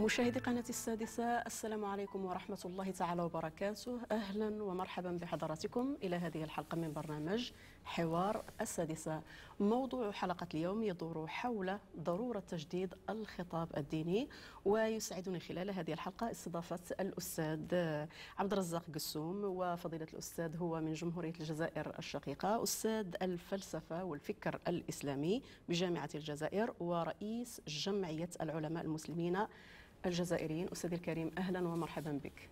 مشاهدي قناة السادسة السلام عليكم ورحمة الله تعالى وبركاته أهلا ومرحبا بحضراتكم إلى هذه الحلقة من برنامج حوار السادسة موضوع حلقة اليوم يدور حول ضرورة تجديد الخطاب الديني ويسعدني خلال هذه الحلقة استضافة الأستاذ عبد الرزاق قسوم وفضيلة الأستاذ هو من جمهورية الجزائر الشقيقة أستاذ الفلسفة والفكر الإسلامي بجامعة الجزائر ورئيس جمعية العلماء المسلمين الجزائريين أستاذي الكريم أهلا ومرحبا بك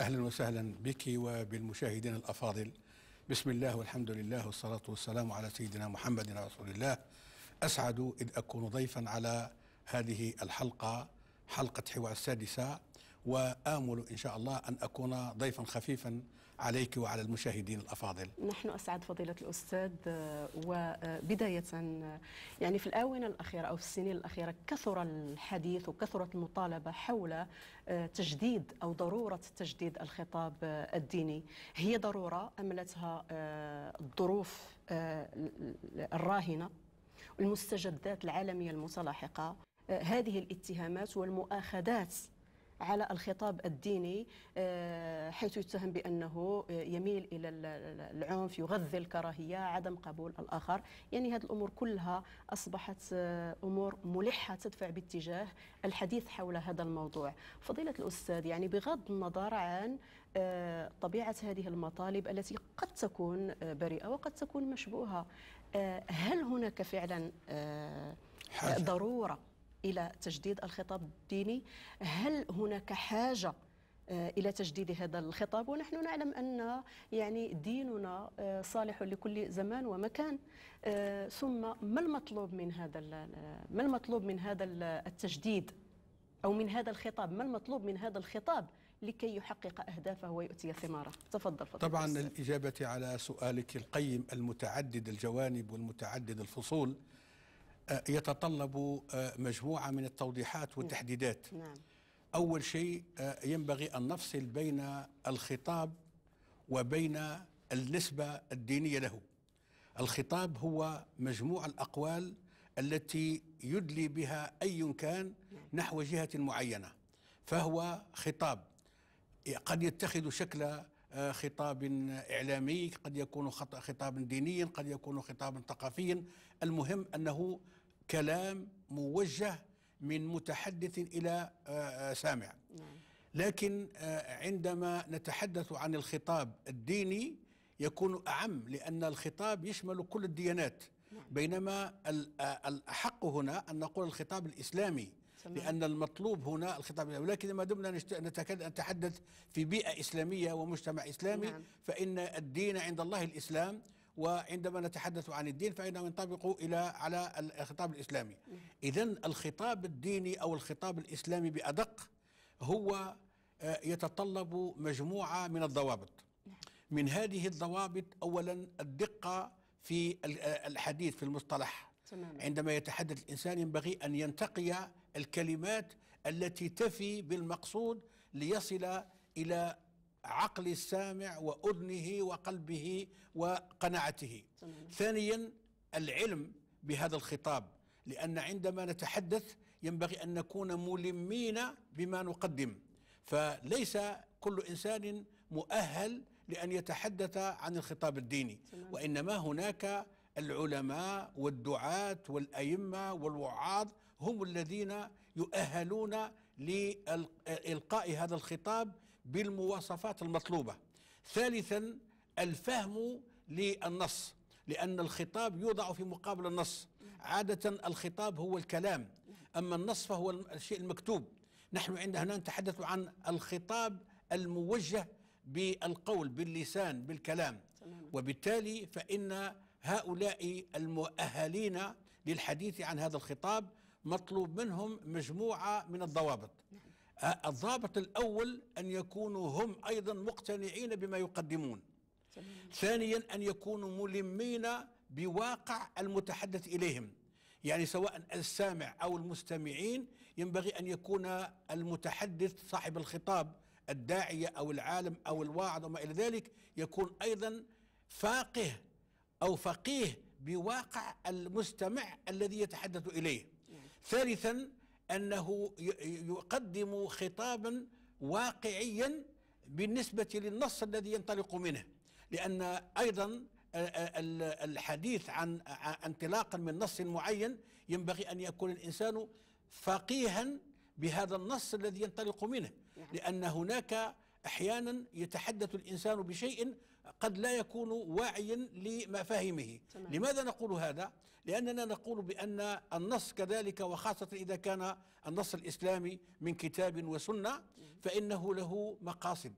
أهلا وسهلا بك وبالمشاهدين الأفاضل بسم الله والحمد لله والصلاة والسلام على سيدنا محمد رسول الله أسعد إذ أكون ضيفا على هذه الحلقة حلقة حوار السادسة وآمل إن شاء الله أن أكون ضيفا خفيفا عليك وعلى المشاهدين الأفاضل نحن أسعد فضيلة الأستاذ وبداية يعني في الآونة الأخيرة أو في السنين الأخيرة كثر الحديث وكثرت المطالبة حول آه، تجديد أو ضرورة تجديد الخطاب آه، الديني هي ضرورة أملتها آه، الظروف الراهنة المستجدات العالمية المتلاحقة هذه الاتهامات والمؤاخذات على الخطاب الديني آه، حيث يتهم بأنه آه، يميل إلى العنف يغذي الكراهية عدم قبول الآخر يعني هذه الأمور كلها أصبحت آه، أمور ملحة تدفع باتجاه الحديث حول هذا الموضوع فضيلة الأستاذ يعني بغض النظر عن طبيعة هذه المطالب التي قد تكون بريئة وقد تكون مشبوهة هل هناك فعلا حاجة. ضروره الى تجديد الخطاب الديني هل هناك حاجه آه، الى تجديد هذا الخطاب ونحن نعلم ان يعني ديننا آه، صالح لكل زمان ومكان آه، ثم ما المطلوب من هذا ما المطلوب من هذا التجديد او من هذا الخطاب ما المطلوب من هذا الخطاب لكي يحقق اهدافه ويؤتي ثماره تفضل فضل طبعا الاجابه على سؤالك القيم المتعدد الجوانب والمتعدد الفصول آه، يتطلب آه، مجموعة من التوضيحات نعم. والتحديدات نعم. أول شيء آه، ينبغي أن نفصل بين الخطاب وبين النسبة الدينية له الخطاب هو مجموع الأقوال التي يدلي بها أي كان نعم. نحو جهة معينة فهو خطاب قد يتخذ شكل خطاب إعلامي قد يكون خطاب ديني قد يكون خطاب ثقافي المهم أنه كلام موجه من متحدث إلى آه، آه، سامع نعم. لكن آه، عندما نتحدث عن الخطاب الديني يكون أعم لأن الخطاب يشمل كل الديانات نعم. بينما الأحق هنا أن نقول الخطاب الإسلامي لأن المطلوب هنا الخطاب ولكن ما دمنا نتحدث في بيئة إسلامية ومجتمع إسلامي نعم. فإن الدين عند الله الإسلام وعندما نتحدث عن الدين فإنه ينطبق إلى على الخطاب الإسلامي إذا الخطاب الديني أو الخطاب الإسلامي بأدق هو آه، يتطلب مجموعة من الضوابط من هذه الضوابط أولا الدقة في آه، الحديث في المصطلح عندما يتحدث الإنسان ينبغي أن ينتقي الكلمات التي تفي بالمقصود ليصل إلى عقل السامع وأذنه وقلبه وقناعته ثانيا العلم بهذا الخطاب لأن عندما نتحدث ينبغي أن نكون ملمين بما نقدم فليس كل إنسان مؤهل لأن يتحدث عن الخطاب الديني وإنما هناك العلماء والدعاة والأئمة والوعاظ هم الذين يؤهلون لإلقاء هذا الخطاب بالمواصفات المطلوبة ثالثا الفهم للنص لأن الخطاب يوضع في مقابل النص عادة الخطاب هو الكلام أما النص فهو الشيء المكتوب نحن عندنا هنا نتحدث عن الخطاب الموجه بالقول باللسان بالكلام تمام. وبالتالي فإن هؤلاء المؤهلين للحديث عن هذا الخطاب مطلوب منهم مجموعة من الضوابط نعم. الضابط الأول أن يكونوا هم أيضا مقتنعين بما يقدمون جميل. ثانيا أن يكونوا ملمين بواقع المتحدث إليهم يعني سواء السامع أو المستمعين ينبغي أن يكون المتحدث صاحب الخطاب الداعية أو العالم أو الواعظ وما إلى ذلك يكون أيضا فاقه أو فقيه بواقع المستمع الذي يتحدث إليه ثالثا أنه يقدم خطابا واقعيا بالنسبة للنص الذي ينطلق منه لأن أيضا الحديث عن انطلاقا من نص معين ينبغي أن يكون الإنسان فقيها بهذا النص الذي ينطلق منه نعم. لأن هناك أحيانا يتحدث الإنسان بشيء قد لا يكون واعيا لمفاهيمه لماذا نقول هذا؟ لأننا نقول بأن النص كذلك وخاصة إذا كان النص الإسلامي من كتاب وسنة فإنه له مقاصد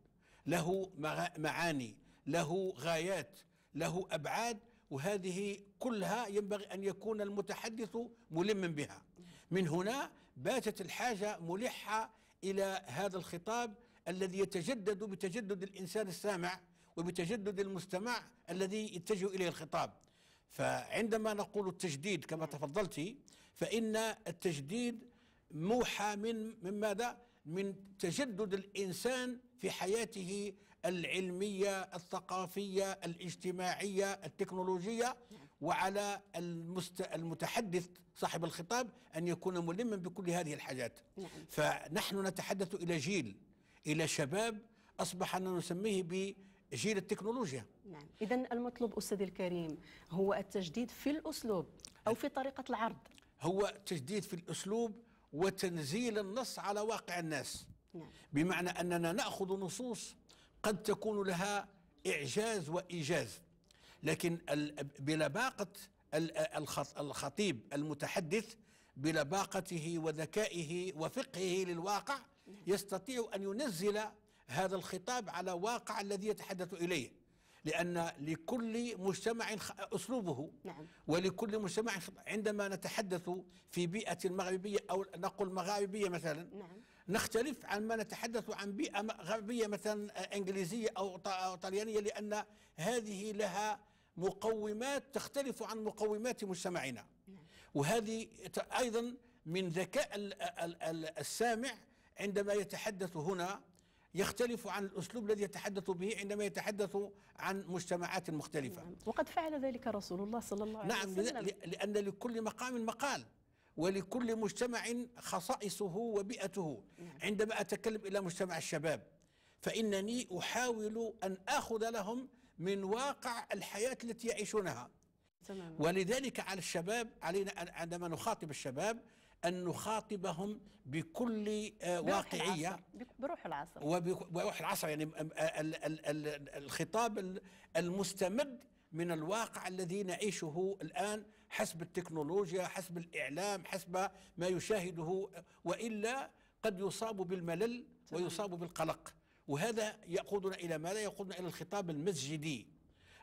له معاني له غايات له أبعاد وهذه كلها ينبغي أن يكون المتحدث ملما بها من هنا باتت الحاجة ملحة إلى هذا الخطاب الذي يتجدد بتجدد الإنسان السامع وبتجدد المستمع الذي يتجه اليه الخطاب فعندما نقول التجديد كما تفضلت فان التجديد موحى من من ماذا؟ من تجدد الانسان في حياته العلميه، الثقافيه، الاجتماعيه، التكنولوجيه وعلى المست... المتحدث صاحب الخطاب ان يكون ملما بكل هذه الحاجات. نعم. فنحن نتحدث الى جيل الى شباب اصبحنا نسميه جيل التكنولوجيا نعم إذا المطلوب أستاذي الكريم هو التجديد في الأسلوب أو في طريقة العرض هو التجديد في الأسلوب وتنزيل النص على واقع الناس نعم. بمعنى أننا نأخذ نصوص قد تكون لها إعجاز وإيجاز لكن بلباقة الخطيب المتحدث بلباقته وذكائه وفقهه للواقع نعم. يستطيع أن ينزل هذا الخطاب على واقع الذي يتحدث إليه لأن لكل مجتمع أسلوبه نعم. ولكل مجتمع عندما نتحدث في بيئة مغربية أو نقول مغاربية مثلا نعم. نختلف عن ما نتحدث عن بيئة غربية مثلا آه، إنجليزية أو آه، طليانية لأن هذه لها مقومات تختلف عن مقومات مجتمعنا نعم. وهذه أيضا من ذكاء السامع عندما يتحدث هنا يختلف عن الأسلوب الذي يتحدث به عندما يتحدث عن مجتمعات مختلفة نعم. وقد فعل ذلك رسول الله صلى الله عليه نعم، وسلم نعم لأن لكل مقام مقال ولكل مجتمع خصائصه وبيئته نعم. عندما أتكلم إلى مجتمع الشباب فإنني أحاول أن أخذ لهم من واقع الحياة التي يعيشونها تمام. ولذلك على الشباب علينا عندما نخاطب الشباب أن نخاطبهم بكل آه، واقعية بروح العصر وبروح العصر يعني آه، الخطاب المستمد من الواقع الذي نعيشه الآن حسب التكنولوجيا حسب الإعلام حسب ما يشاهده وإلا قد يصاب بالملل ويصاب بالقلق وهذا يقودنا إلى ماذا يقودنا إلى الخطاب المسجدي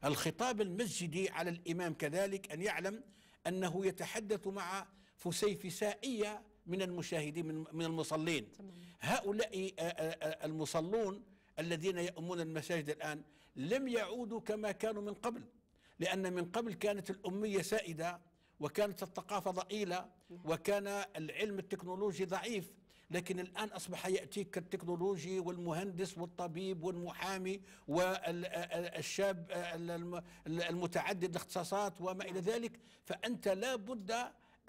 الخطاب المسجدي على الإمام كذلك أن يعلم أنه يتحدث مع فسيفسائية من المشاهدين من المصلين هؤلاء المصلون الذين يؤمون المساجد الآن لم يعودوا كما كانوا من قبل لأن من قبل كانت الأمية سائدة وكانت الثقافة ضئيلة وكان العلم التكنولوجي ضعيف لكن الآن أصبح يأتيك التكنولوجي والمهندس والطبيب والمحامي والشاب المتعدد الاختصاصات وما إلى ذلك فأنت لا بد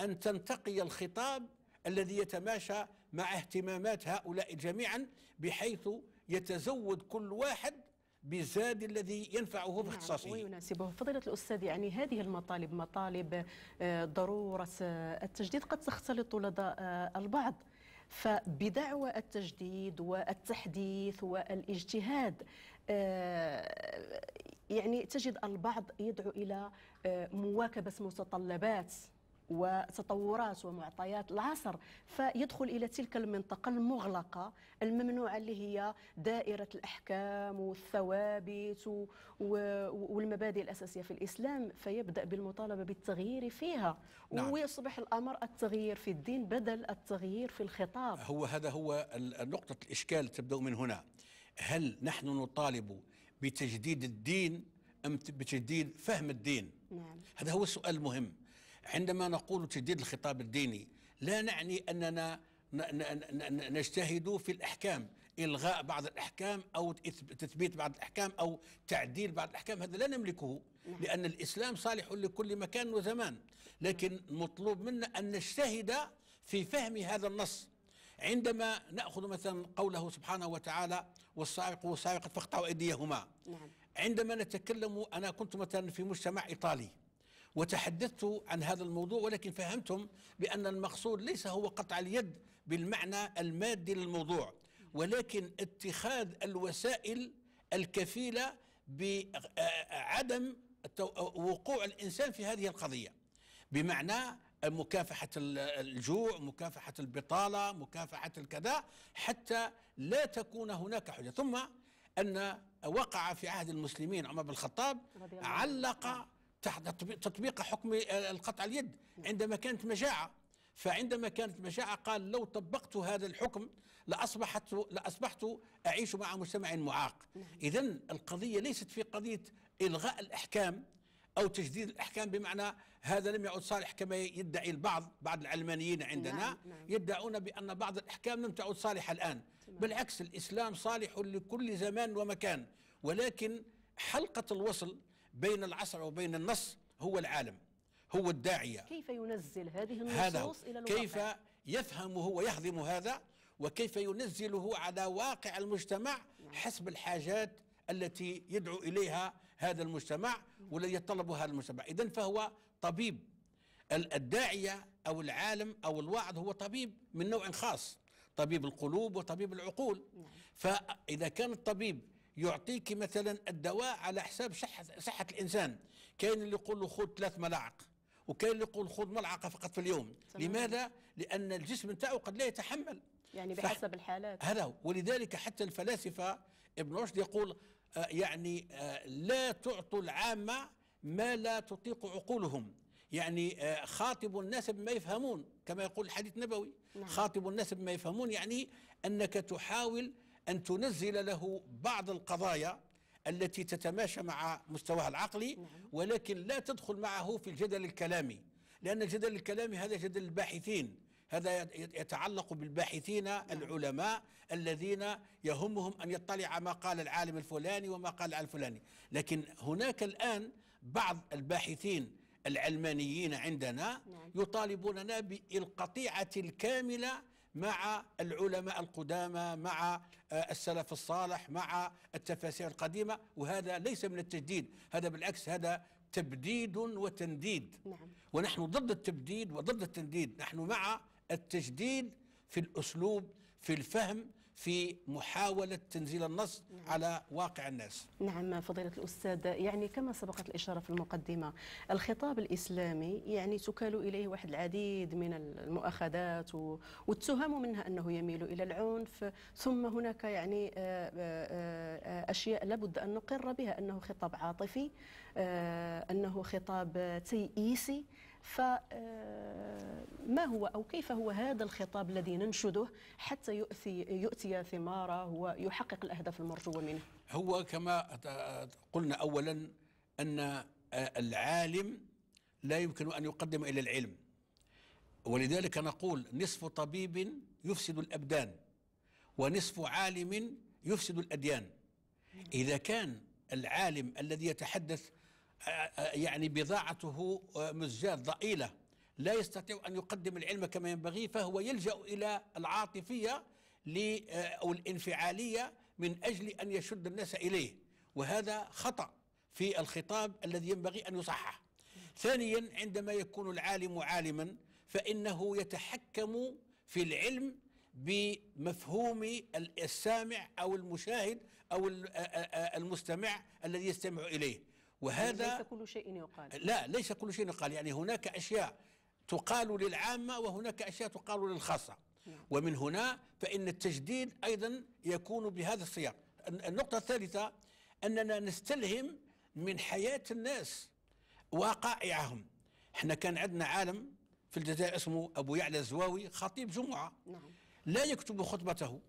أن تنتقي الخطاب الذي يتماشى مع اهتمامات هؤلاء جميعا بحيث يتزود كل واحد بزاد الذي ينفعه نعم باختصاصه ويناسبه فضيلة الأستاذ يعني هذه المطالب مطالب آه، ضرورة آه، التجديد قد تختلط لدى آه، البعض فبدعوى التجديد والتحديث والاجتهاد يعني تجد البعض يدعو إلى مواكبة متطلبات وتطورات ومعطيات العصر فيدخل الى تلك المنطقه المغلقه الممنوعه اللي هي دائره الاحكام والثوابت والمبادئ الاساسيه في الاسلام فيبدا بالمطالبه بالتغيير فيها نعم. ويصبح الامر التغيير في الدين بدل التغيير في الخطاب هو هذا هو نقطه الاشكال تبدا من هنا هل نحن نطالب بتجديد الدين ام بتجديد فهم الدين نعم. هذا هو السؤال المهم عندما نقول تجديد الخطاب الديني لا نعني أننا نجتهد في الأحكام إلغاء بعض الأحكام أو تثبيت بعض الأحكام أو تعديل بعض الأحكام هذا لا نملكه نعم. لأن الإسلام صالح لكل مكان وزمان لكن مطلوب منا أن نجتهد في فهم هذا النص عندما نأخذ مثلا قوله سبحانه وتعالى والسائق والسائقة فاقطعوا أيديهما نعم. عندما نتكلم أنا كنت مثلا في مجتمع إيطالي وتحدثت عن هذا الموضوع ولكن فهمتم بأن المقصود ليس هو قطع اليد بالمعنى المادي للموضوع ولكن اتخاذ الوسائل الكفيلة بعدم وقوع الإنسان في هذه القضية بمعنى مكافحة الجوع مكافحة البطالة مكافحة الكذا حتى لا تكون هناك حجة ثم أن وقع في عهد المسلمين عمر بن الخطاب علق تطبيق حكم آه، القطع اليد عندما كانت مجاعة فعندما كانت مجاعة قال لو طبقت هذا الحكم لأصبحت لأصبحت أعيش مع مجتمع معاق نعم. إذا القضية ليست في قضية إلغاء الأحكام أو تجديد الأحكام بمعنى هذا لم يعد صالح كما يدعي البعض بعض العلمانيين عندنا نعم نعم يدعون بأن بعض الأحكام لم تعد صالحة الآن تمام. بالعكس الإسلام صالح لكل زمان ومكان ولكن حلقة الوصل بين العصر وبين النص هو العالم هو الداعية كيف ينزل هذه النصوص إلى الواقع كيف يفهم هو يهضم هذا وكيف ينزله على واقع المجتمع حسب الحاجات التي يدعو إليها هذا المجتمع والذي يتطلبه هذا المجتمع إذا فهو طبيب الداعية أو العالم أو الواعظ هو طبيب من نوع خاص طبيب القلوب وطبيب العقول نعم. فإذا كان الطبيب يعطيك مثلا الدواء على حساب صحة, صحة الإنسان كاين اللي يقول له خذ ثلاث ملاعق وكاين اللي يقول خذ ملعقة فقط في اليوم تمام. لماذا؟ لأن الجسم نتاعو قد لا يتحمل يعني بحسب الحالات هذا هو ولذلك حتى الفلاسفة ابن رشد يقول آه يعني آه لا تعطوا العامة ما لا تطيق عقولهم يعني آه، خاطب خاطبوا الناس بما يفهمون كما يقول الحديث النبوي نعم. خاطبوا الناس بما يفهمون يعني أنك تحاول أن تنزل له بعض القضايا التي تتماشى مع مستواها العقلي نعم. ولكن لا تدخل معه في الجدل الكلامي لأن الجدل الكلامي هذا جدل الباحثين هذا يتعلق بالباحثين نعم. العلماء الذين يهمهم أن يطلع ما قال العالم الفلاني وما قال الفلاني لكن هناك الآن بعض الباحثين العلمانيين عندنا نعم. يطالبوننا بالقطيعة الكاملة مع العلماء القدامى مع آه، السلف الصالح مع التفاسير القديمة وهذا ليس من التجديد هذا بالعكس هذا تبديد وتنديد نعم. ونحن ضد التبديد وضد التنديد نحن مع التجديد في الأسلوب في الفهم في محاولة تنزيل النص نعم. على واقع الناس نعم فضيلة الأستاذ يعني كما سبقت الإشارة في المقدمة الخطاب الإسلامي يعني تكال إليه واحد العديد من المؤاخذات والتهم منها أنه يميل إلى العنف ثم هناك يعني آه، آه، آه، أشياء لابد أن نقر بها أنه خطاب عاطفي أنه خطاب تيئيسي فما آه، هو أو كيف هو هذا الخطاب الذي ننشده حتى يؤتي, يؤتي ثماره ويحقق الأهداف المرجوة منه هو كما قلنا أولا أن آه، العالم لا يمكن أن يقدم إلى العلم ولذلك نقول نصف طبيب يفسد الأبدان ونصف عالم يفسد الأديان إذا كان العالم الذي يتحدث يعني بضاعته آه، مزجاة ضئيلة لا يستطيع أن يقدم العلم كما ينبغي فهو يلجأ إلى العاطفية آه، أو الانفعالية من أجل أن يشد الناس إليه وهذا خطأ في الخطاب الذي ينبغي أن يصحح ثانيا عندما يكون العالم عالما فإنه يتحكم في العلم بمفهوم السامع أو المشاهد أو آه، المستمع الذي يستمع إليه وهذا يعني ليس كل شيء يقال لا ليس كل شيء يقال يعني هناك أشياء تقال للعامة وهناك أشياء تقال للخاصة نعم. ومن هنا فإن التجديد أيضا يكون بهذا السياق النقطة الثالثة أننا نستلهم من حياة الناس وقائعهم احنا كان عندنا عالم في الجزائر اسمه أبو يعلى الزواوي خطيب جمعة نعم. لا يكتب خطبته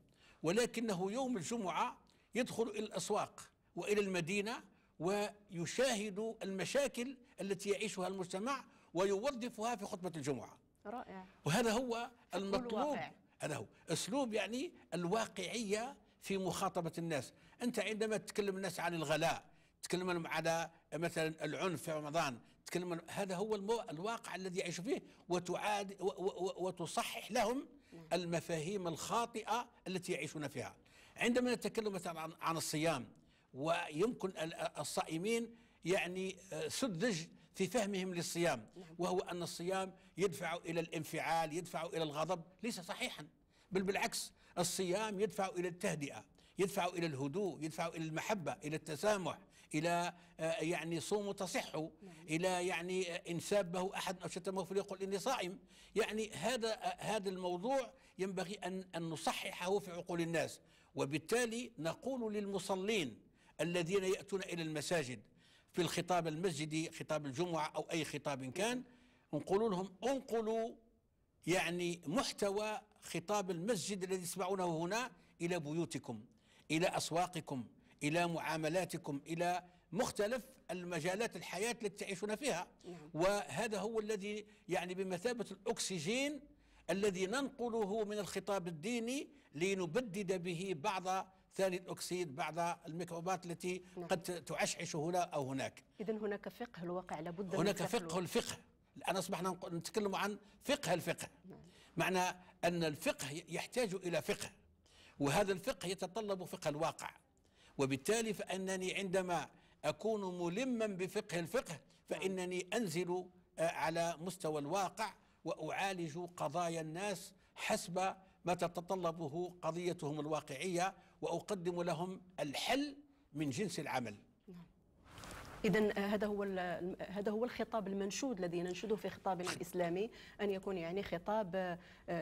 ولكنه يوم الجمعة يدخل إلى الأسواق وإلى المدينة ويشاهد المشاكل التي يعيشها المجتمع ويوظفها في خطبة الجمعة رائع وهذا هو المطلوب هذا هو أسلوب يعني الواقعية في مخاطبة الناس أنت عندما تكلم الناس عن الغلاء تكلم على مثلا العنف في رمضان تكلم هذا هو المو... الواقع الذي يعيش فيه وتعاد و... و... وتصحح لهم نعم. المفاهيم الخاطئه التي يعيشون فيها عندما نتكلم مثلا عن, عن الصيام ويمكن الصائمين يعني آه، سذج في فهمهم للصيام نعم. وهو أن الصيام يدفع إلى الانفعال يدفع إلى الغضب ليس صحيحا بل بالعكس الصيام يدفع إلى التهدئة يدفع إلى الهدوء يدفع إلى المحبة إلى التسامح إلى آه، يعني صوم تصح نعم. إلى يعني آه، إن سابه أحد أو شتمه فليقل إني صائم يعني هذا هذا الموضوع ينبغي أن أن نصححه في عقول الناس وبالتالي نقول للمصلين الذين يأتون إلى المساجد في الخطاب المسجدي خطاب الجمعة أو أي خطاب كان نقول لهم انقلوا يعني محتوى خطاب المسجد الذي تسمعونه هنا إلى بيوتكم إلى أسواقكم إلى معاملاتكم إلى مختلف المجالات الحياة التي تعيشون فيها نعم. وهذا هو الذي يعني بمثابة الأكسجين الذي ننقله من الخطاب الديني لنبدد به بعض ثاني الأكسيد بعض الميكروبات التي نعم. قد تعشعش هنا أو هناك إذا هناك فقه الواقع لابد هناك من فقه الفقه الآن أصبحنا نتكلم عن فقه الفقه نعم. معنى أن الفقه يحتاج إلى فقه وهذا الفقه يتطلب فقه الواقع وبالتالي فأنني عندما أكون ملما بفقه الفقه فإنني أنزل آه، على مستوى الواقع وأعالج قضايا الناس حسب ما تتطلبه قضيتهم الواقعية وأقدم لهم الحل من جنس العمل نعم. إذا آه، هذا هو آه، هذا هو الخطاب المنشود الذي ننشده في خطابنا الإسلامي أن يكون يعني خطاب آه،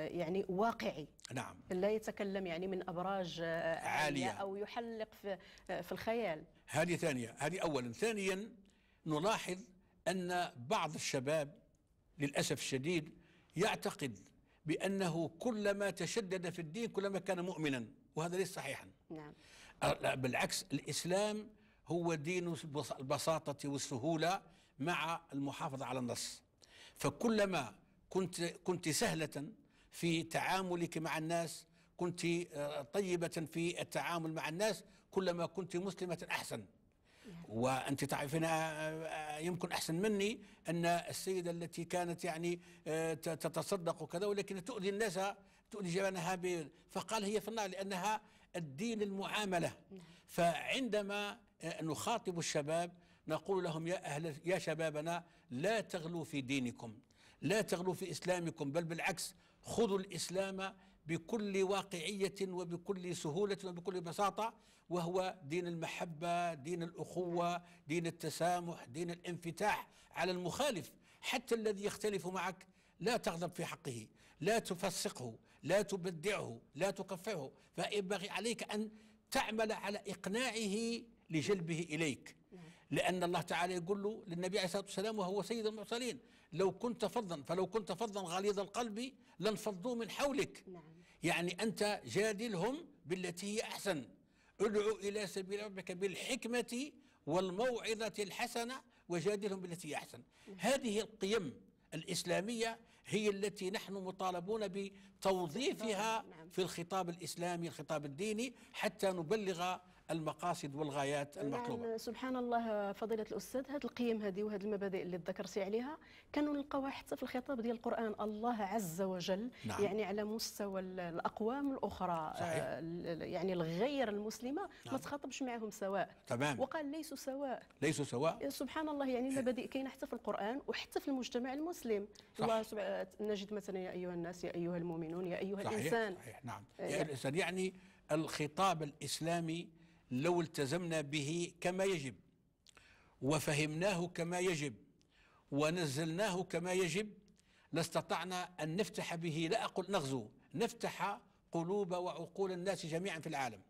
يعني واقعي نعم لا يتكلم يعني من أبراج عالية أو يحلق في في الخيال هذه ثانية هذه أولا ثانيا نلاحظ أن بعض الشباب للأسف الشديد يعتقد بأنه كلما تشدد في الدين كلما كان مؤمنا وهذا ليس صحيحا نعم. أه، بالعكس الإسلام هو دين البساطة والسهولة مع المحافظة على النص فكلما كنت كنت سهلة في تعاملك مع الناس كنت أه، طيبة في التعامل مع الناس كلما كنت مسلمة أحسن وانت تعرفين آه، آه، يمكن احسن مني ان السيده التي كانت يعني آه، تتصدق وكذا ولكن تؤذي الناس تؤذي جيرانها فقال هي في النار لانها الدين المعامله نعم. فعندما نخاطب الشباب نقول لهم يا اهل يا شبابنا لا تغلوا في دينكم لا تغلوا في اسلامكم بل بالعكس خذوا الاسلام بكل واقعية وبكل سهولة وبكل بساطة وهو دين المحبة دين الأخوة دين التسامح دين الانفتاح على المخالف حتى الذي يختلف معك لا تغضب في حقه لا تفسقه لا تبدعه لا تكفره فينبغي عليك أن تعمل على إقناعه لجلبه إليك لأن الله تعالى يقول له للنبي عليه الصلاة والسلام وهو سيد المرسلين لو كنت فظا فلو كنت فظا غليظ القلب لانفضوا من حولك نعم. يعني أنت جادلهم بالتي هي أحسن ادعو إلى سبيل ربك بالحكمة والموعظة الحسنة وجادلهم بالتي هي أحسن هذه القيم الإسلامية هي التي نحن مطالبون بتوظيفها نعم. في الخطاب الإسلامي الخطاب الديني حتى نبلغ المقاصد والغايات نعم، المطلوبه يعني سبحان الله فضيله الاستاذ هذه القيم هذه وهذه المبادئ اللي ذكرتي عليها كانوا نلقاوها حتى في الخطاب ديال القران الله عز وجل نعم. يعني على مستوى الاقوام الاخرى صحيح. آه، يعني الغير المسلمه نعم. ما تخاطبش معهم سواء تمام وقال ليسوا سواء ليسوا سواء سبحان الله يعني المبادئ إيه. كاينه حتى في القران وحتى في المجتمع المسلم صح. آه، نجد مثلا يا ايها الناس يا ايها المؤمنون يا ايها صحيح. الانسان صحيح نعم يا آه، الانسان يعني الخطاب الاسلامي لو التزمنا به كما يجب وفهمناه كما يجب ونزلناه كما يجب لاستطعنا أن نفتح به لا أقول نغزو نفتح قلوب وعقول الناس جميعا في العالم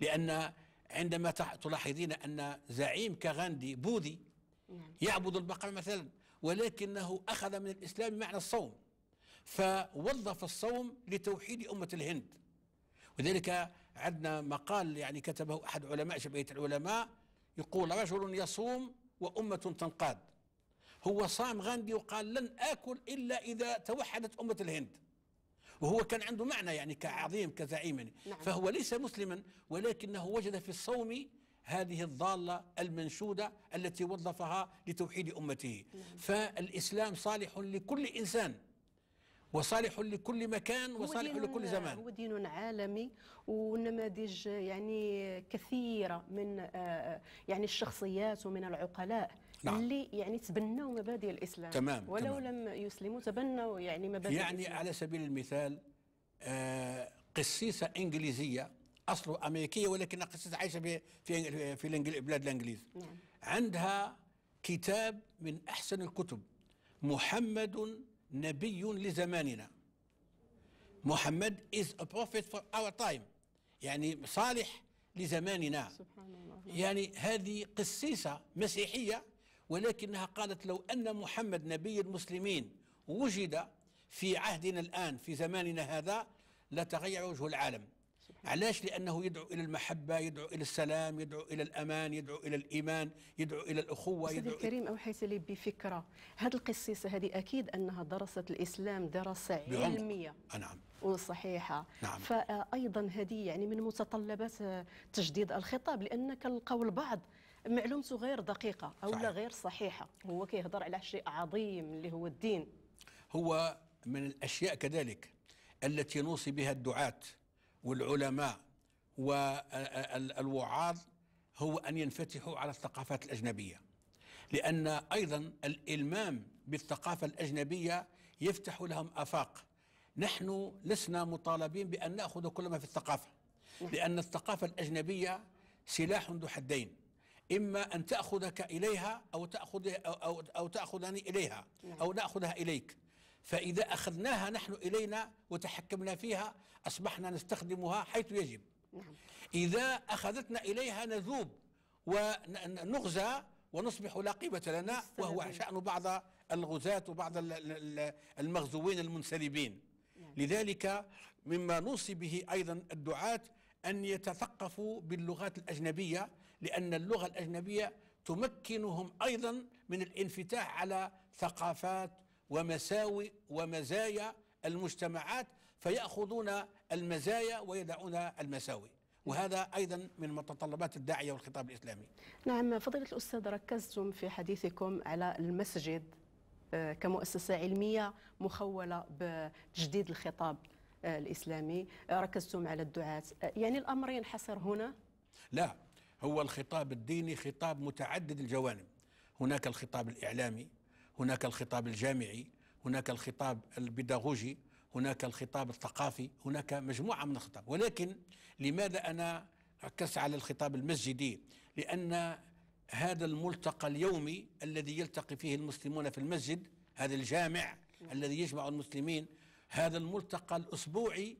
لأن عندما تلاحظين أن زعيم كغاندي بوذي نعم. يعبد البقر مثلا ولكنه أخذ من الإسلام معنى الصوم فوظف الصوم لتوحيد أمة الهند وذلك عندنا مقال يعني كتبه أحد علماء شبية العلماء يقول رجل يصوم وأمة تنقاد هو صام غاندي وقال لن آكل إلا إذا توحدت أمة الهند وهو كان عنده معنى يعني كعظيم كزعيم يعني نعم. فهو ليس مسلما ولكنه وجد في الصوم هذه الضالة المنشودة التي وظفها لتوحيد أمته نعم. فالإسلام صالح لكل إنسان وصالح لكل مكان وصالح لكل زمان هو دين عالمي ونماذج يعني كثيره من آه، آه، يعني الشخصيات ومن العقلاء نعم. اللي يعني تبنوا مبادئ الاسلام تمام ولو تمام. لم يسلموا تبنوا يعني مبادئ يعني الإسلام. على سبيل المثال آه، قسيسه انجليزيه اصله امريكيه ولكنها قسيسه عايشه في في, في بلاد الانجليز نعم. عندها كتاب من احسن الكتب محمد نبي لزماننا محمد is a prophet for our time يعني صالح لزماننا سبحان الله يعني هذه قسيسة مسيحية ولكنها قالت لو أن محمد نبي المسلمين وجد في عهدنا الآن في زماننا هذا لتغير وجه العالم علاش لأنه يدعو إلى المحبة يدعو إلى السلام يدعو إلى الأمان يدعو إلى الإيمان يدعو إلى الأخوة يدعو الكريم أو حيث لي بفكرة هذه القصيصة هذه أكيد أنها درست الإسلام دراسة علمية آه، نعم وصحيحة نعم. فأيضا هذه يعني من متطلبات تجديد الخطاب لأن القول البعض معلومته غير دقيقة أو صحيح. لا غير صحيحة هو كيهضر على شيء عظيم اللي هو الدين هو من الأشياء كذلك التي نوصي بها الدعاة والعلماء والوعاظ هو أن ينفتحوا على الثقافات الأجنبية لأن أيضا الإلمام بالثقافة الأجنبية يفتح لهم آفاق نحن لسنا مطالبين بأن نأخذ كل ما في الثقافة لأن الثقافة الأجنبية سلاح ذو حدين إما أن تأخذك إليها أو تأخذ أو, أو, أو تأخذني إليها أو نأخذها إليك فإذا أخذناها نحن إلينا وتحكمنا فيها أصبحنا نستخدمها حيث يجب نعم. إذا أخذتنا إليها نذوب ونغزى ونصبح لا قيمة لنا وهو شأن بعض الغزاة وبعض المغزوين المنسلبين نعم. لذلك مما نوصي به أيضا الدعاة أن يتثقفوا باللغات الأجنبية لأن اللغة الأجنبية تمكنهم أيضا من الانفتاح على ثقافات ومساوئ ومزايا المجتمعات فيأخذون المزايا ويدعون المساوئ وهذا ايضا من متطلبات الداعيه والخطاب الاسلامي. نعم فضيله الاستاذ ركزتم في حديثكم على المسجد آه، كمؤسسه علميه مخوله بتجديد الخطاب آه، الاسلامي، آه، ركزتم على الدعاة، يعني الامر ينحصر هنا؟ لا، هو الخطاب الديني خطاب متعدد الجوانب. هناك الخطاب الاعلامي، هناك الخطاب الجامعي هناك الخطاب البيداغوجي هناك الخطاب الثقافي هناك مجموعة من الخطاب ولكن لماذا أنا ركزت على الخطاب المسجدي لأن هذا الملتقى اليومي الذي يلتقي فيه المسلمون في المسجد هذا الجامع الذي يجمع المسلمين هذا الملتقى الأسبوعي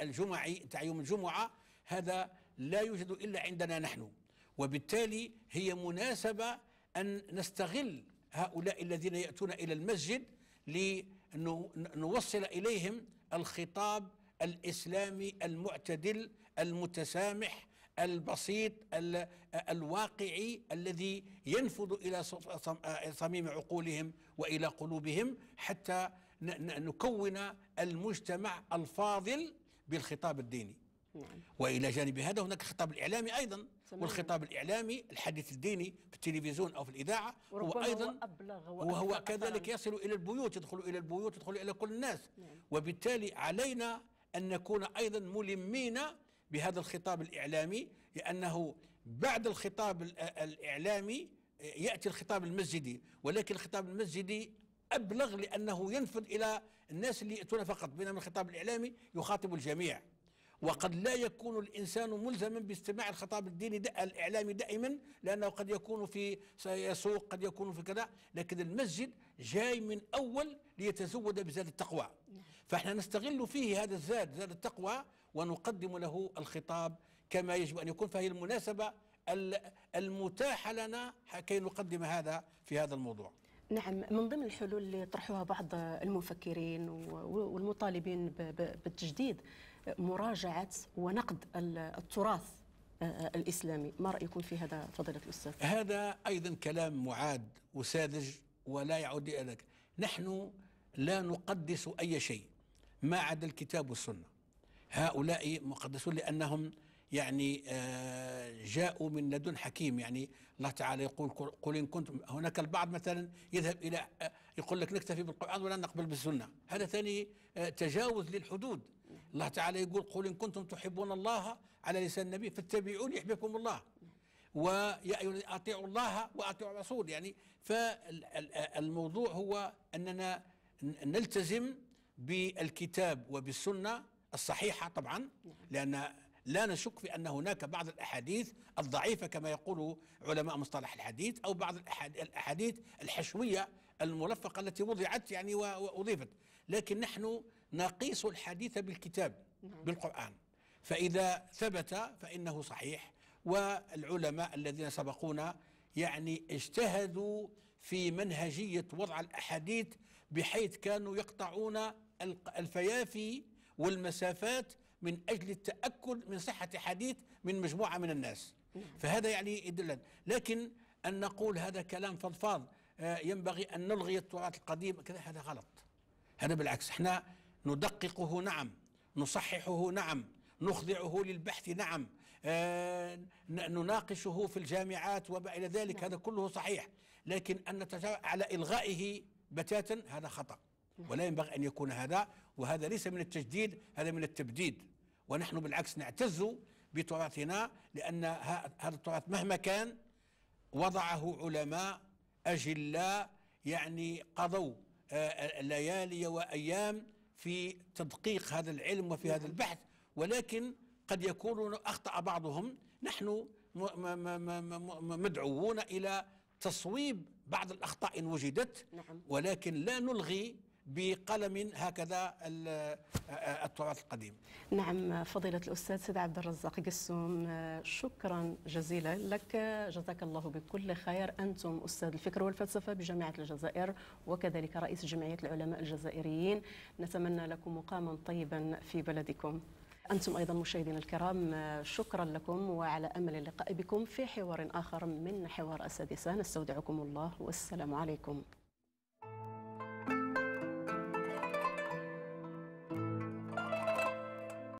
الجمعي تاع يوم الجمعة هذا لا يوجد إلا عندنا نحن وبالتالي هي مناسبة أن نستغل هؤلاء الذين يأتون إلى المسجد لنوصل إليهم الخطاب الإسلامي المعتدل المتسامح البسيط الواقعي الذي ينفذ الى صميم عقولهم والى قلوبهم حتى نكون المجتمع الفاضل بالخطاب الديني نعم. والى جانب هذا هناك الخطاب الاعلامي ايضا والخطاب الاعلامي الحديث الديني في التلفزيون او في الاذاعه هو ايضا هو أبلغ وهو كذلك يصل الى البيوت يدخل الى البيوت يدخل الى كل الناس نعم. وبالتالي علينا ان نكون ايضا ملمين بهذا الخطاب الاعلامي لانه بعد الخطاب الاعلامي ياتي الخطاب المسجدي ولكن الخطاب المسجدي ابلغ لانه ينفذ الى الناس اللي ياتون فقط بينما الخطاب الاعلامي يخاطب الجميع وقد لا يكون الإنسان ملزما باستماع الخطاب الديني دا الإعلامي دائما لأنه قد يكون في يسوق قد يكون في كذا لكن المسجد جاي من أول ليتزود بزاد التقوى نعم. فإحنا نستغل فيه هذا الزاد زاد التقوى ونقدم له الخطاب كما يجب أن يكون فهي المناسبة المتاحة لنا كي نقدم هذا في هذا الموضوع نعم من ضمن الحلول اللي طرحوها بعض المفكرين والمطالبين بالتجديد مراجعه ونقد التراث آه، آه، الاسلامي، ما رايكم في هذا فضيله الاستاذ؟ هذا ايضا كلام معاد وساذج ولا يعود لك، نحن لا نقدس اي شيء ما عدا الكتاب والسنه. هؤلاء مقدسون لانهم يعني آه، جاءوا من لدن حكيم يعني الله تعالى يقول قل ان كنتم هناك البعض مثلا يذهب الى يقول لك نكتفي بالقران ولا نقبل بالسنه هذا ثاني تجاوز للحدود الله تعالى يقول قل إن كنتم تحبون الله على لسان النبي فاتبعوني يحببكم الله ويا أطيعوا الله وأطيعوا الرسول يعني فالموضوع هو أننا نلتزم بالكتاب وبالسنة الصحيحة طبعا لأن لا نشك في أن هناك بعض الأحاديث الضعيفة كما يقول علماء مصطلح الحديث أو بعض الأحاديث الحشوية الملفقة التي وضعت يعني وأضيفت لكن نحن نقيس الحديث بالكتاب نعم. بالقرآن فإذا ثبت فإنه صحيح والعلماء الذين سبقونا يعني اجتهدوا في منهجية وضع الأحاديث بحيث كانوا يقطعون الفيافي والمسافات من أجل التأكد من صحة حديث من مجموعة من الناس نعم. فهذا يعني يدل لكن أن نقول هذا كلام فضفاض آه، ينبغي أن نلغي التراث القديم كذا هذا غلط هذا بالعكس احنا ندققه نعم نصححه نعم نخضعه للبحث نعم آه نناقشه في الجامعات وما إلى ذلك نعم. هذا كله صحيح لكن أن نتجاوز على إلغائه بتاتا هذا خطأ نعم. ولا ينبغي أن يكون هذا وهذا ليس من التجديد هذا من التبديد ونحن بالعكس نعتز بتراثنا لأن هذا التراث مهما كان وضعه علماء أجلاء يعني قضوا آه ليالي وأيام في تدقيق هذا العلم وفي هذا نعم. البحث ولكن قد يكون أخطأ بعضهم نحن مدعوون إلى تصويب بعض الأخطاء إن وجدت نعم. ولكن لا نلغي بقلم هكذا آه، التراث القديم نعم فضيلة الأستاذ سيد عبد الرزاق قسوم آه، شكرا جزيلا لك جزاك الله بكل خير أنتم أستاذ الفكر والفلسفة بجامعة الجزائر وكذلك رئيس جمعية العلماء الجزائريين نتمنى لكم مقاما طيبا في بلدكم أنتم أيضا مشاهدينا الكرام آه، شكرا لكم وعلى أمل اللقاء بكم في حوار آخر من حوار السادسة نستودعكم الله والسلام عليكم